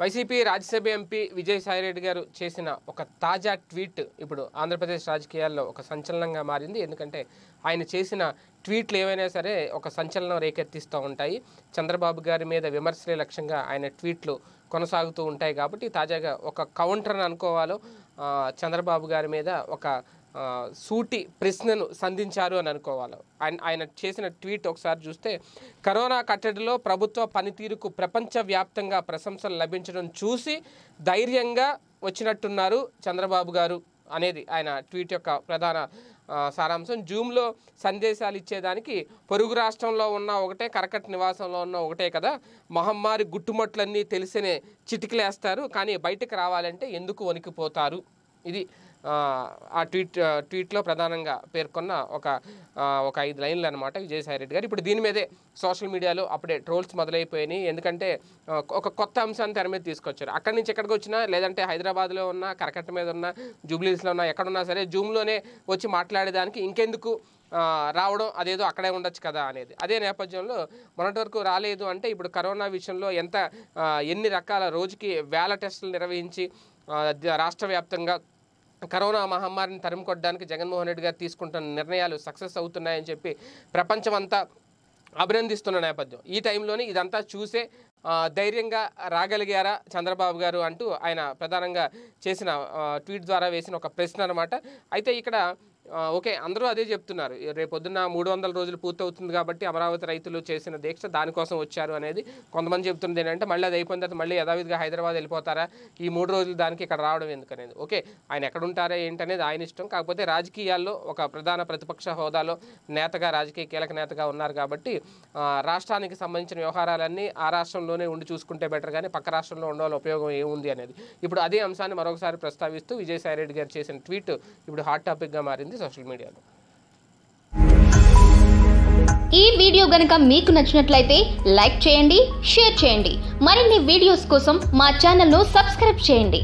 YCP Rajya Sabha MP Vijayasai Reddy గారు చేసిన ఒక తాజా ట్వీట్ ఇప్పుడు ఆంధ్రప్రదేశ్ రాజకీయాల్లో ఒక సంచలనంగా మారింది ఎందుకంటే ఆయన చేసిన ట్వీట్లు ఏవైనా సరే ఒక సంచలనం రేకెత్తిస్తూ ఉంటాయి చంద్రబాబు గారి మీద విమర్శలే లక్ష్యంగా ఆయన ట్వీట్లు కొనసాగుతూ ఉంటాయి కాబట్టి తాజాగా ఒక కౌంటర్ అనుకోవాలో చంద్రబాబు గారి మీద ఒక సూటి ప్రశ్నను సంధించారు అని అనుకోవాలి ఆయన ఆయన చేసిన ట్వీట్ ఒకసారి చూస్తే కరోనా కట్టడిలో ప్రభుత్వ పనితీరుకు ప్రపంచవ్యాప్తంగా ప్రశంసలు లభించడం చూసి ధైర్యంగా వచ్చినట్టున్నారు చంద్రబాబు గారు అనేది ఆయన ట్వీట్ యొక్క ప్రధాన సారాంశం జూమ్లో సందేశాలు ఇచ్చేదానికి పొరుగు రాష్ట్రంలో ఉన్న ఒకటే కరకట్ నివాసంలో ఉన్న ఒకటే కదా మహమ్మారి గుట్టుమట్లన్నీ తెలిసినే చిటికలేస్తారు కానీ బయటకు రావాలంటే ఎందుకు వణికిపోతారు ఇది ఆ ట్వీట్ ట్వీట్లో ప్రధానంగా పేర్కొన్న ఒక ఒక ఐదు లైన్లు అనమాట విజయసాయి రెడ్డి గారు ఇప్పుడు దీని మీదే సోషల్ మీడియాలో అప్పుడే ట్రోల్స్ మొదలైపోయినాయి ఎందుకంటే ఒక కొత్త అంశాన్ని తెర మీద తీసుకొచ్చారు అక్కడి నుంచి ఎక్కడికి వచ్చినా లేదంటే హైదరాబాద్లో ఉన్న కరకట్ట మీద ఉన్న జూబ్లీస్లో ఉన్న ఎక్కడున్నా సరే జూమ్లోనే వచ్చి మాట్లాడేదానికి ఇంకెందుకు రావడం అదేదో అక్కడే ఉండొచ్చు కదా అనేది అదే నేపథ్యంలో మొన్నటి వరకు రాలేదు అంటే ఇప్పుడు కరోనా విషయంలో ఎంత ఎన్ని రకాల రోజుకి వేల టెస్టులు నిర్వహించి రాష్ట్ర వ్యాప్తంగా కరోనా మహమ్మారిని తరిమి జగన్మోహన్ రెడ్డి గారు తీసుకుంటున్న నిర్ణయాలు సక్సెస్ అవుతున్నాయని చెప్పి ప్రపంచమంతా అభినందిస్తున్న నేపథ్యం ఈ టైంలోనే ఇదంతా చూసే ధైర్యంగా రాగలిగారా చంద్రబాబు గారు అంటూ ఆయన ప్రధానంగా చేసిన ట్వీట్ ద్వారా వేసిన ఒక ప్రశ్న అనమాట అయితే ఇక్కడ ఓకే అందరూ అదే చెప్తున్నారు పొద్దున్న మూడు వందల రోజులు పూర్తవుతుంది కాబట్టి అమరావతి రైతులు చేసిన దీక్ష దానికోసం వచ్చారు అనేది కొంతమంది చెప్తున్నది ఏంటంటే మళ్ళీ అది అయిపోయిన తర్వాత మళ్ళీ యథావిధిగా హైదరాబాద్ వెళ్ళిపోతారా ఈ మూడు రోజులు దానికి ఇక్కడ రావడం ఎందుకనేది ఓకే ఆయన ఎక్కడుంటారా ఏంటనేది ఆయన ఇష్టం కాకపోతే రాజకీయాల్లో ఒక ప్రధాన ప్రతిపక్ష హోదాలో నేతగా రాజకీయ కీలక నేతగా ఉన్నారు కాబట్టి రాష్ట్రానికి సంబంధించిన వ్యవహారాలన్నీ ఆ రాష్ట్రంలోనే ఉండి చూసుకుంటే బెటర్ కానీ పక్క రాష్ట్రంలో ఉండవాల ఉపయోగం ఏముంది అనేది ఇప్పుడు అదే అంశాన్ని మరొకసారి ప్రస్తావిస్తూ విజయసాయి రెడ్డి గారు చేసిన ట్వీట్ ఇప్పుడు హాట్ టాపిక్గా మారింది ఉంది సోషల్ మీడియాలో ఈ వీడియో గనక మీకు నచ్చినట్లయితే లైక్ చేయండి షేర్ చేయండి మరిన్ని వీడియోస్ కోసం మా ఛానల్ను సబ్స్క్రైబ్ చేయండి